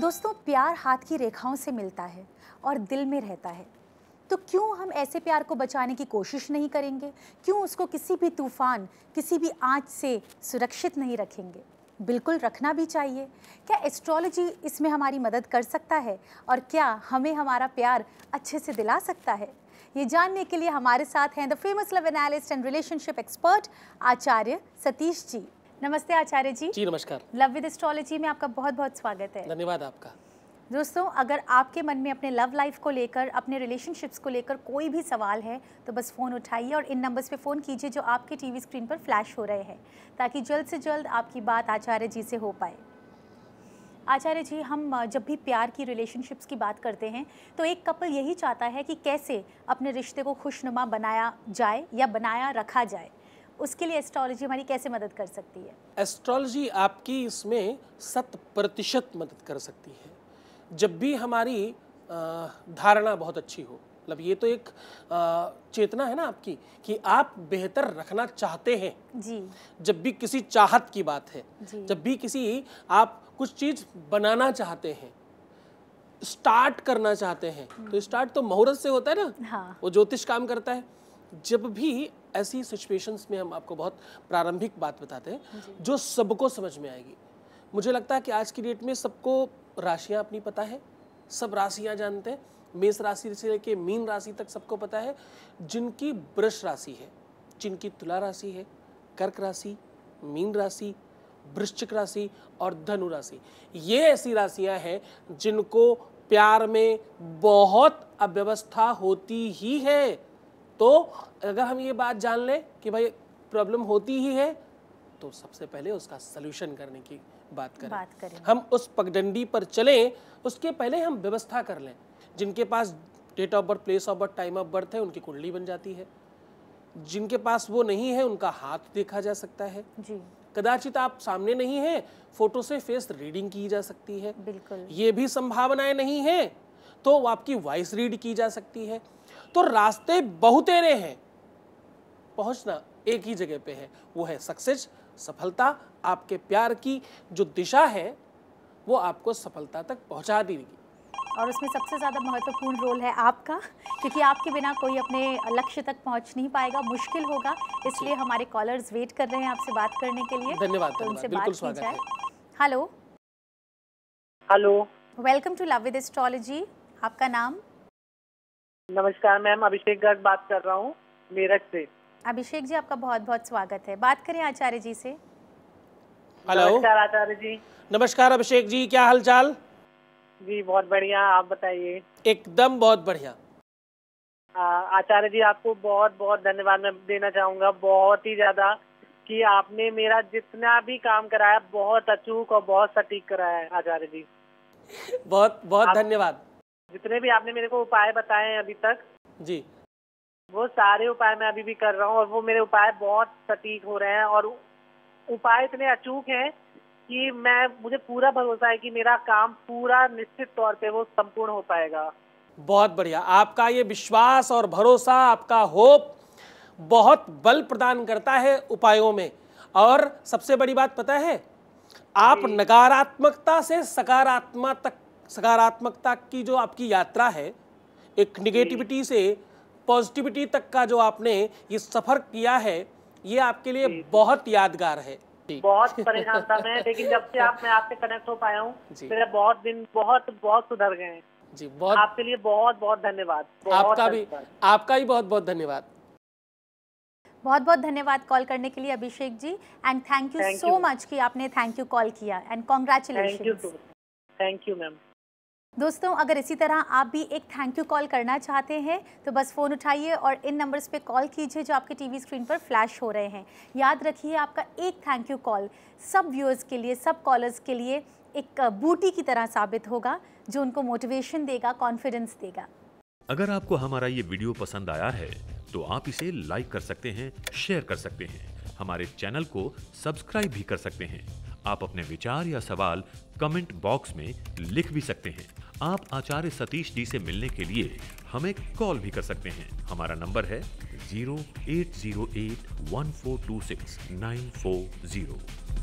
दोस्तों प्यार हाथ की रेखाओं से मिलता है और दिल में रहता है तो क्यों हम ऐसे प्यार को बचाने की कोशिश नहीं करेंगे क्यों उसको किसी भी तूफ़ान किसी भी आँच से सुरक्षित नहीं रखेंगे बिल्कुल रखना भी चाहिए क्या एस्ट्रोलॉजी इसमें हमारी मदद कर सकता है और क्या हमें हमारा प्यार अच्छे से दिला सकता है ये जानने के लिए हमारे साथ हैं the famous love analyst and relationship expert Acharya Satish ji नमस्ते आचार्य जी जी नमस्कार लव विद एस्ट्रोलॉजी में आपका बहुत बहुत स्वागत है धन्यवाद आपका दोस्तों अगर आपके मन में अपने लव लाइफ को लेकर अपने रिलेशनशिप्स को लेकर कोई भी सवाल है तो बस फ़ोन उठाइए और इन नंबर्स पे फ़ोन कीजिए जो आपके टीवी स्क्रीन पर फ्लैश हो रहे हैं ताकि जल्द से जल्द आपकी बात आचार्य जी से हो पाए आचार्य जी हम जब भी प्यार की रिलेशनशिप्स की बात करते हैं तो एक कपल यही चाहता है कि कैसे अपने रिश्ते को खुशनुमा बनाया जाए या बनाया रखा जाए उसके लिए एस्ट्रोलॉजी हमारी कैसे मदद कर सकती है एस्ट्रोलॉजी आपकी इसमें शत प्रतिशत मदद कर सकती है जब भी हमारी धारणा बहुत अच्छी हो मतलब ये तो एक चेतना है ना आपकी कि आप बेहतर रखना चाहते हैं जी जब भी किसी चाहत की बात है जब भी किसी आप कुछ चीज़ बनाना चाहते हैं स्टार्ट करना चाहते हैं हम्म। तो स्टार्ट तो मुहूर्त से होता है ना हाँ। वो ज्योतिष काम करता है जब भी ऐसी सिचुएशंस में हम आपको बहुत प्रारंभिक बात बताते हैं जो सबको समझ में आएगी मुझे लगता है कि आज की डेट में सबको राशियाँ अपनी पता है सब राशियाँ जानते हैं मेष राशि से लेके मीन राशि तक सबको पता है जिनकी वृष राशि है जिनकी तुला राशि है कर्क राशि मीन राशि वृश्चिक राशि और धनु राशि ये ऐसी राशियां हैं जिनको प्यार में बहुत अव्यवस्था होती ही है तो अगर हम ये बात जान लें कि भाई प्रॉब्लम होती ही है तो सबसे पहले उसका सलूशन करने की बात करें बात करें हम उस पगडंडी पर चलें उसके पहले हम व्यवस्था कर लें जिनके पास date of birth place of birth time of birth है उनकी कुंडली बन जाती है जिनके पास वो नहीं है उनका हाथ देखा जा सकता है जी कदाचित आप सामने नहीं है फोटो से फेस रीडिंग की जा सकती है बिल्कुल ये भी संभावनाएं नहीं है तो आपकी वॉइस रीड की जा सकती है तो रास्ते बहुतेरे हैं पहुंचना एक ही जगह पे है वो है सक्सेस सफलता आपके प्यार की जो दिशा है वो आपको सफलता तक पहुंचा देगी और उसमें सबसे ज़्यादा महत्वपूर्ण रोल है आपका क्योंकि आपके बिना कोई अपने लक्ष्य तक पहुंच नहीं पाएगा मुश्किल होगा इसलिए हमारे कॉलर्स वेट कर रहे हैं आपसे बात करने के लिए धन्यवाद तो उनसे बात की जाए hello hello welcome to love with astrology आपका नाम नमस्कार मैम अभिषेक गर्ग बात कर रहा हूँ मेरठ से अभिषेक जी आपका बहुत बहुत स्वागत है बात करें आचार्य जी से हेलो नमस्कार आचार्य जी नमस्कार अभिषेक जी क्या हालचाल जी बहुत बढ़िया आप बताइए एकदम बहुत बढ़िया आचार्य जी आपको बहुत बहुत धन्यवाद देना चाहूँगा बहुत ही ज्यादा कि आपने मेरा जितना भी काम कराया बहुत अचूक और बहुत सटीक कराया है आचार्य जी बहुत बहुत धन्यवाद जितने भी आपने मेरे को उपाय बताए हैं अभी तक जी वो सारे उपाय मैं अभी भी कर रहा हूँ और वो मेरे उपाय बहुत सटीक हो रहे हैं और उपाय इतने अचूक हैं कि मैं मुझे पूरा भरोसा है कि मेरा काम पूरा निश्चित तौर पे वो संपूर्ण हो पाएगा बहुत बढ़िया आपका ये विश्वास और भरोसा आपका होप बहुत बल प्रदान करता है उपायों में और सबसे बड़ी बात पता है आप नकारात्मकता से सकारात्मक तक सकारात्मकता की जो आपकी यात्रा है एक निगेटिविटी से पॉजिटिविटी तक का जो आपने ये सफ़र किया है ये आपके लिए बहुत यादगार है बहुत परेशान था मैं लेकिन जब से आप मैं आपसे कनेक्ट हो पाया हूँ मेरे बहुत दिन बहुत बहुत सुधर गए हैं जी बहुत आपके लिए बहुत बहुत धन्यवाद आपका भी आपका ही बहुत बहुत धन्यवाद बहुत बहुत धन्यवाद कॉल करने के लिए Abhishek ji and thank you so much कि आपने थैंक यू कॉल किया and congratulation thank you ma'am दोस्तों अगर इसी तरह आप भी एक थैंक यू कॉल करना चाहते हैं तो बस फ़ोन उठाइए और इन नंबर्स पे कॉल कीजिए जो आपके टीवी स्क्रीन पर फ्लैश हो रहे हैं याद रखिए आपका एक थैंक यू कॉल सब व्यूअर्स के लिए सब कॉलर्स के लिए एक बूटी की तरह साबित होगा जो उनको मोटिवेशन देगा कॉन्फिडेंस देगा अगर आपको हमारा ये वीडियो पसंद आया है तो आप इसे लाइक कर सकते हैं शेयर कर सकते हैं हमारे चैनल को सब्सक्राइब भी कर सकते हैं आप अपने विचार या सवाल कमेंट बॉक्स में लिख भी सकते हैं आप आचार्य सतीश जी से मिलने के लिए हमें कॉल भी कर सकते हैं हमारा नंबर है zero eight zero eight one four two six nine four zero